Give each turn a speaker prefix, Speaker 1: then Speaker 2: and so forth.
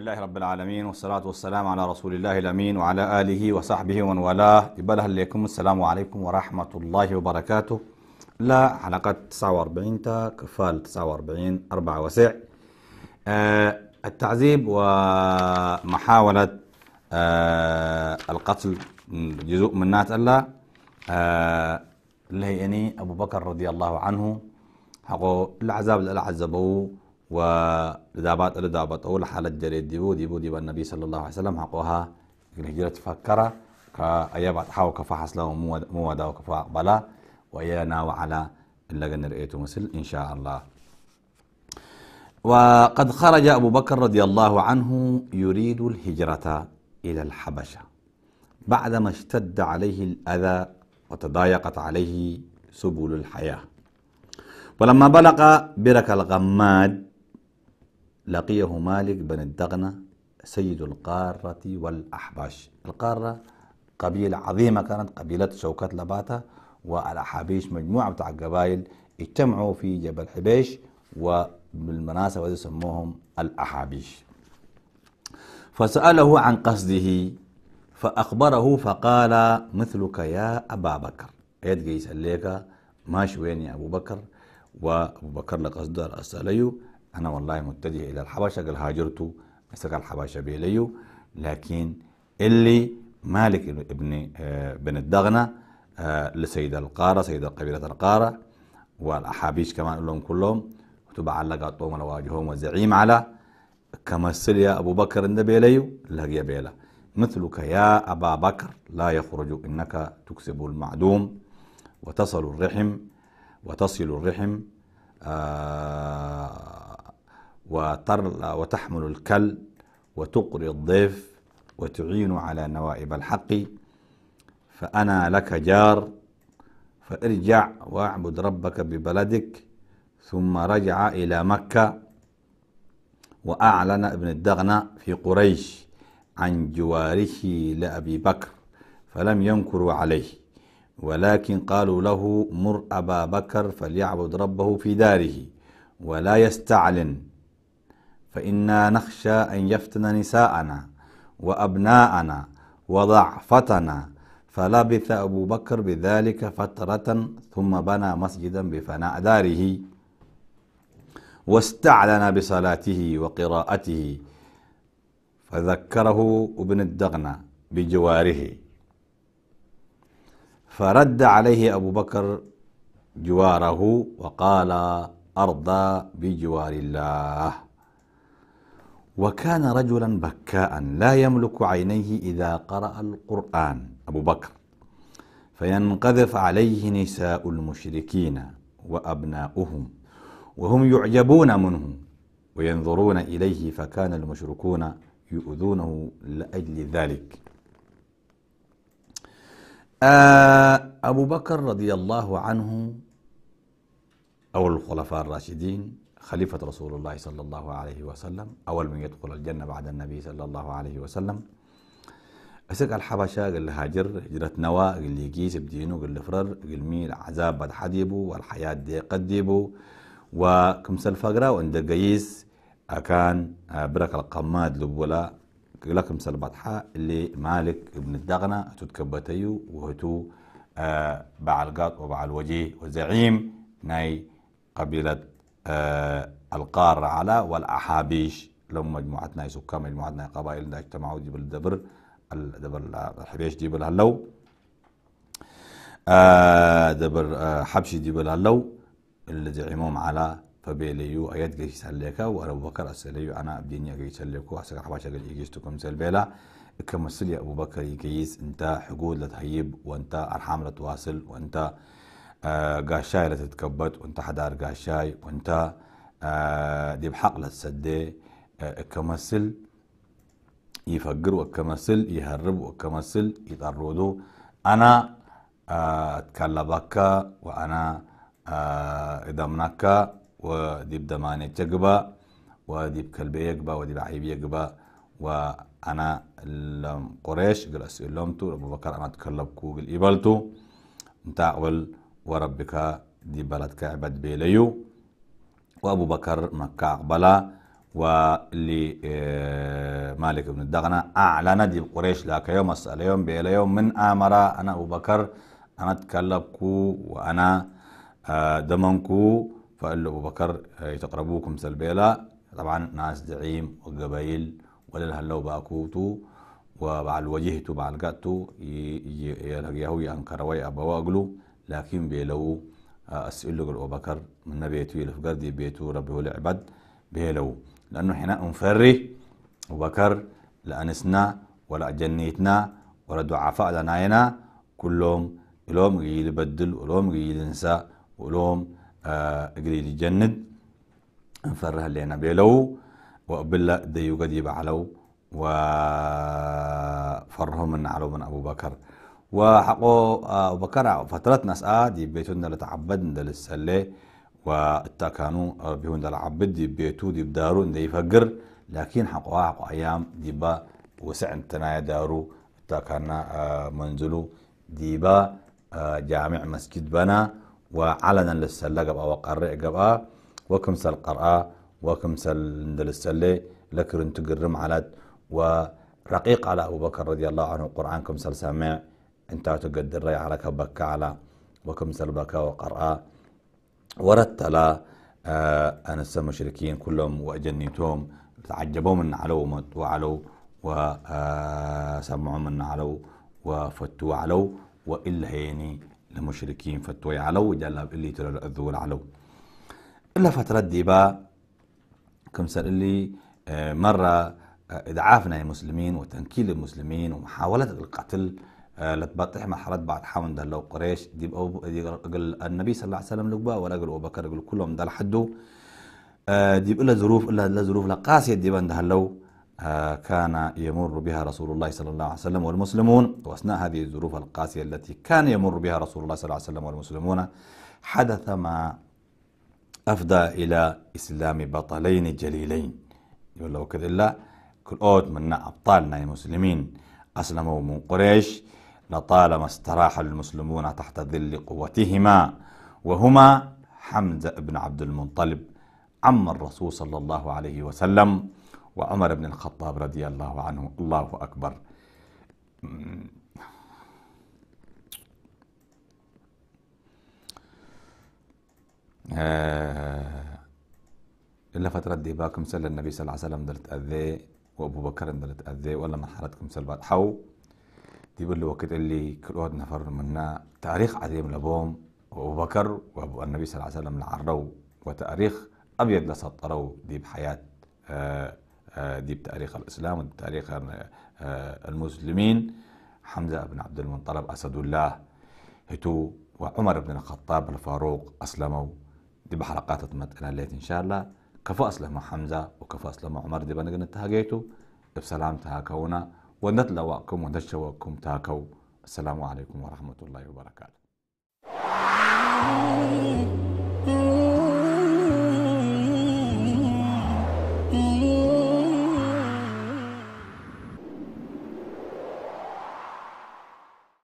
Speaker 1: لله رب العالمين والصلاة والسلام على رسول الله الأمين وعلى آله وصحبه ومن والاه إباله لكم السلام عليكم ورحمة الله وبركاته لا حلقة 49 تا كفال 49 4 وسع آه التعذيب ومحاولة آه القتل جزء من نات الله آه اللي هي أبو بكر رضي الله عنه حقو العذاب اللي عذبوه ودابات دابات أول حالة جريد ديبو ديبو ديبو النبي صلى الله عليه وسلم حقوها الهجرة تفكرة كأيابات بعد حاو كفا له مو داو كفا بلا ويا ناو على اللي رئيته مثل إن شاء الله وقد خرج أبو بكر رضي الله عنه يريد الهجرة إلى الحبشة بعدما اشتد عليه الأذى وتضايقت عليه سبل الحياة ولما بلغ برك الغماد لقيه مالك بن الدغنة سيد القارة والأحباش القارة قبيلة عظيمة كانت قبيلة شوكات لباتة والأحابيش مجموعة بتاع قبائل اجتمعوا في جبل حبيش وبالمناسبة سموهم الأحابيش فسأله عن قصده فأخبره فقال مثلك يا أبا بكر إيد يسأليك ماشي وين يا أبو بكر وأبو بكر لقصد الأسأليه أنا والله متجه إلى الحبشة قال هاجرت مسك الحبشة بيليو لكن اللي مالك ابن آه، بن الدغنة آه، لسيد القارة سيد قبيلة القارة والأحابيش كمان لهم كلهم وتبعلق أطوم وواجههم وزعيم على كمثل يا أبو بكر عند بيليو لقي بيلا مثلك يا أبا بكر لا يخرج إنك تكسب المعدوم وتصل الرحم وتصل الرحم آه وتحمل الكل وتقري الضيف وتعين على نوائب الحق فأنا لك جار فارجع واعبد ربك ببلدك ثم رجع إلى مكة وأعلن ابن الدغنة في قريش عن جواره لأبي بكر فلم ينكروا عليه ولكن قالوا له مر أبا بكر فليعبد ربه في داره ولا يستعلن فإنا نخشى أن يفتن نساءنا وأبناءنا وضعفتنا فلبث أبو بكر بذلك فترة ثم بنى مسجدا بفناء داره واستعلن بصلاته وقراءته فذكره ابن الدغنة بجواره فرد عليه أبو بكر جواره وقال أرضى بجوار الله وكان رجلا بكاء لا يملك عينيه إذا قرأ القرآن أبو بكر فينقذف عليه نساء المشركين وأبناؤهم وهم يعجبون منه وينظرون إليه فكان المشركون يؤذونه لأجل ذلك آه، أبو بكر رضي الله عنه أو الخلفاء الراشدين خليفة رسول الله صلى الله عليه وسلم أول من يدخل الجنة بعد النبي صلى الله عليه وسلم أسك الحبشة قال هاجر هجرة نوا قال لي جيس بدينه قال فرر قال مي عذاب بد حديبه والحياة دي قديبه وكم الفقرة وعند جيس آه، كان آه، برك القماد لبولا قال كمس البطحة اللي مالك ابن الدغنة تتكبتيو وهتو آه، باع القاط وباع الوجيه وزعيم ناي قبيلة آه، القارة على والأحابيش لهم مجموعتنا سكان مجموعتنا دا اجتمعوا دي الدبر الدبر الحبيش دي بالهلو آه، دبر آه، حبش دي بالهلو الذي عموم على فبيليو أيات جيش سليكا وأبو بكر أسليو أنا أبديني أجيش سليكو أحسن حباشا جيش تكم سلبيلا كمسلي أبو بكر يجيس أنت حقود لتهيب وأنت أرحام لتواصل وأنت آه، قاشاي لا تتكبت وانت حدار قاشاي وانت آه، دي بحق لا تسدي آه، كمسل يفقر وكمسل يهرب وكمسل يطردو أنا أتكلبك وأنا إدمنك وديب دماني تجبا ودي بكلبي يقبا ودي عيبي يقبا وأنا قريش قل أسئل لهم أبو بكر أنا بكو قل ايبالتو انت أول وربك دي بلدك عبد بيليو وأبو بكر مكة ولي آه، مالك بن الدغنة أعلن دي قريش لك يوم أسأل يوم بيلا يوم من آمر أنا أبو بكر أنا أتكلبكو وأنا آه، دمنكو فقال أبو بكر آه، يتقربوكم سلبيلا طبعا ناس دعيم وقبايل ولا هلو باكوتو وبعد وجهتو بعد قاتو يلقيه ينكر ويا أبوا أقلو لكن بيلو آه، أسئلو أبو بكر من بيتو يلفقر دي بيتو ربه العباد بيلو لأنه حنا انفري أبو بكر لأنسنا ولا جنيتنا ولا دعفاء لناينا كلهم لهم قيل يبدل ولهم قيل ينسى ولهم آه، قيل يجند انفرها لنا بيلو وقبل ديو قد يبعلو وفرهم من علو من أبو بكر وحقو آه، أبو بكر آه، فترة نسأ آه، دي بيتون دل تعبد دل السلة والتاكانو بيون دل عبد دي بيتو دي بدارو دي يفقر لكن حقو حقو أيام دي با وسع انتنا دارو تاكانا منزلو دي با جامع مسجد بنا وعلنا للسلة قبقى وقرئ قبقى وكمسل قرأة وكمسل دل السلة لكن تقرم على ورقيق على أبو بكر رضي الله عنه قرآن كمسل سامع انت تقدر ري على كبك على وكم سلبك وقرأ ورتل آه، أنس المشركين كلهم وأجنيتهم تعجبوا من علو وعلو وسمعوا آه، من علو وفتوا علو وإلا هيني لمشركين فتوا علو جل اللي ترى الذول علو إلا فترة ديبا كم سأل اللي آه، مرة إضعافنا المسلمين وتنكيل المسلمين ومحاولة القتل آه، لتبطح ما حرد بعد حاون لو قريش ديب دي قل النبي صلى الله عليه وسلم لقبا ولا قل أبو بكر قل كلهم ده حدو آه، ديب إلا ظروف إلا لا ظروف لا قاسية ديبان لو آه، كان يمر بها رسول الله صلى الله عليه وسلم والمسلمون وأثناء هذه الظروف القاسية التي كان يمر بها رسول الله صلى الله عليه وسلم والمسلمون حدث ما أفضى إلى إسلام بطلين جليلين يقول لو كذلا كل أوت من أبطالنا المسلمين أسلموا من قريش لطالما استراح المسلمون تحت ظل قوتهما وهما حمزة بن عبد المطلب عم الرسول صلى الله عليه وسلم وعمر بن الخطاب رضي الله عنه الله أكبر إلا فترة دي باكم سل النبي صلى الله عليه وسلم دلت أذي وأبو بكر دلت أذي ولا نحرتكم سلبات حو تيبل وقت اللي كل واحد نفر منا تاريخ عظيم لبوم وابو بكر وابو النبي صلى الله عليه وسلم العرو وتاريخ ابيض لسطرو دي بحياه آآ آه، آآ آه، دي بتاريخ الاسلام وتاريخ آه، المسلمين حمزه بن عبد المنطلب اسد الله هتو وعمر بن الخطاب الفاروق اسلموا دي بحلقات تمتنا ليت ان شاء الله كفو اسلم حمزه وكفو اسلم عمر دي بنقن تهاجيتو بسلام تهاكونا وندلواكم وندشواكم تاكو السلام عليكم ورحمة الله وبركاته